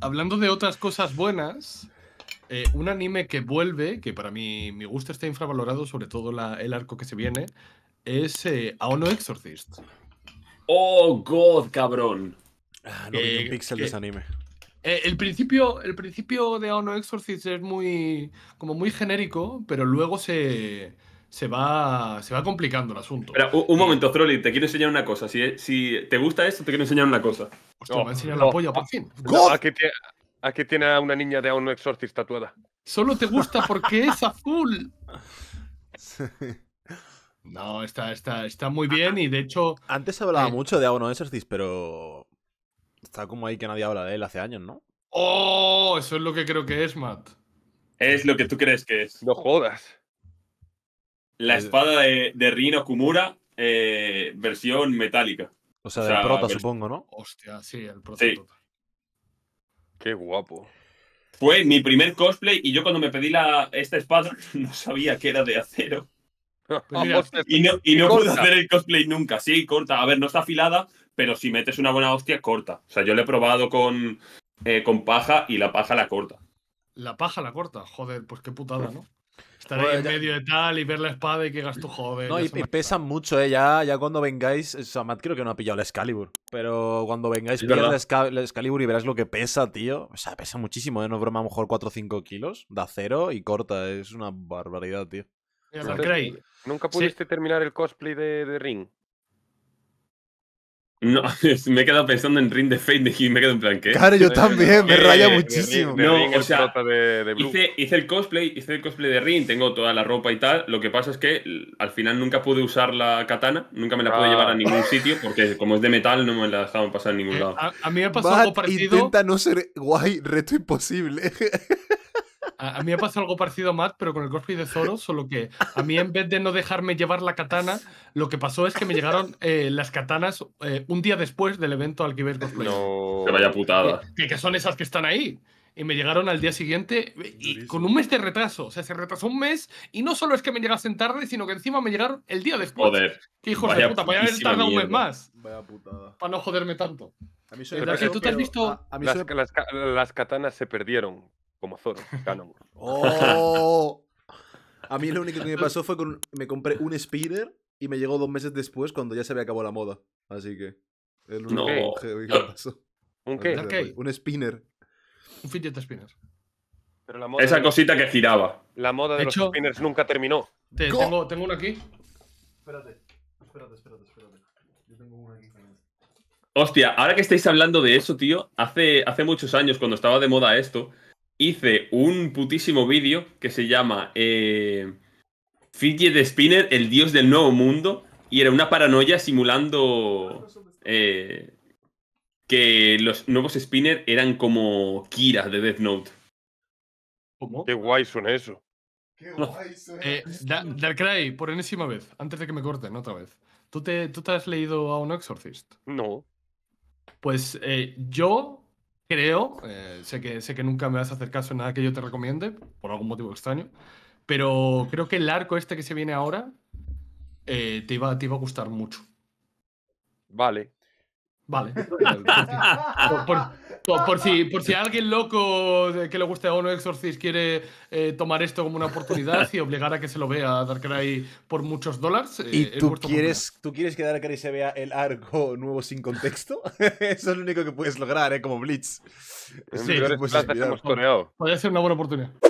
hablando de otras cosas buenas, eh, un anime que vuelve, que para mí mi gusto está infravalorado, sobre todo el arco que se viene, es eh, Aono Exorcist. ¡Oh, God, cabrón! Ah, no un eh, pixel de anime. el, principio, el principio de Aono Exorcist es muy, como muy genérico, pero luego se, se, va, se va complicando el asunto. un, momento, Trolli, te quiero enseñar una cosa. Si, si te gusta esto, te quiero enseñar una cosa. Hostia, fin. aquí, tiene, a una niña de a exorcist tatuada. Solo te gusta porque es azul. No, está, está, está muy bien y de hecho. Antes se hablaba eh, mucho de Aono Exorcist, pero. Está como ahí que nadie habla de él hace años, ¿no? ¡Oh! Eso es lo que creo que es, Matt. Es lo que tú crees que es. No jodas. La espada de, de Rino Kumura, eh, versión metálica. O sea, de prota, supongo, ¿no? Hostia, sí, el prota. Sí. Qué guapo. Fue mi primer cosplay y yo cuando me pedí la, esta espada no sabía que era de acero. Pues y no, y pude hacer el cosplay nunca. Sí, corta. A ver, no está afilada, pero si metes una buena hostia, corta. O sea, yo lo he probado con, eh, con paja y la paja la corta. La paja la corta, joder, pues qué putada, ¿no? Estar en medio de tal y ver la espada y que tu joven. No, y, pesan mucho, ¿eh? Ya, cuando vengáis. O sea, Matt creo que no ha pillado el Excalibur. Pero cuando vengáis, pillar el, Excalibur y verás lo que pesa, tío. O sea, pesa muchísimo, ¿eh? No es broma, a lo mejor 4 o 5 kilos de acero y corta. Es una barbaridad, tío. Nunca pudiste terminar el cosplay de Ring. No, me he quedado pensando en Ring de Fate y me quedado en plan, ¿qué? Claro, yo también, me raya muchísimo. hice, el cosplay, hice el cosplay de Ring, tengo toda la ropa y tal. Lo que pasa es que al final nunca pude usar la katana, nunca me la pude llevar a ah. ningún sitio, porque como es de metal no me la dejaban pasar eh, a ningún lado. A, mí me ha pasado parecido. Intenta no ser guay, reto imposible. A, mí me pasado algo parecido a Matt, pero con el cosplay de Zoro, solo que a mí en vez de no dejarme llevar la katana, lo que pasó es que me llegaron eh, las katanas eh, un día después del evento al que iba cosplay. que vaya putada. Que, son esas que están ahí y me llegaron al día siguiente y con un mes de retraso. O sea, se retrasó un mes y no solo es que me llegasen tarde, sino que encima me llegaron el día después. Joder. Que hijos de puta, a haber tardado un mes más. Vaya putada. Para no joderme tanto. A mí que tú te has visto. las, katanas se perdieron como Zoro, Canon. ¡Oh! A mí lo único que me pasó fue que me compré un spinner y me llegó dos meses después cuando ya se había acabado la moda. Así que. no. ¿Un qué? Un spinner. Un fidget spinner. Esa cosita que giraba. La moda de, los spinners nunca terminó. tengo, tengo uno aquí. Espérate, espérate, espérate, espérate. Yo tengo uno aquí Hostia, ahora que estáis hablando de eso, tío, hace, hace muchos años, cuando estaba de moda esto, hice un putísimo vídeo que se llama eh, Fidget Spinner, el dios del nuevo mundo, y era una paranoia simulando eh, que los nuevos Spinner eran como Kira de Death Note. ¿Cómo? Qué guay suena eso. Qué guay eh, Darkrai, por enésima vez, antes de que me corten otra vez. ¿Tú te, tú has leído a un Exorcist? No. Pues eh, yo creo, eh, sé, que, sé que nunca me vas a hacer caso en nada que yo te recomiende, por algún motivo extraño, pero creo que el arco este que se viene ahora eh, te, iba, te iba a gustar mucho. Vale, Vale. por, por, si, por, si, alguien loco eh, que le guste a uno Exorcist quiere eh, tomar esto como una oportunidad y obligar a que se lo vea a Darkrai por muchos dólares. Eh, ¿Y tú quieres, tú quieres que Darkrai se vea el arco nuevo sin contexto? Eso es lo único que puedes lograr, ¿eh? como Blitz. Sí, ser una buena oportunidad.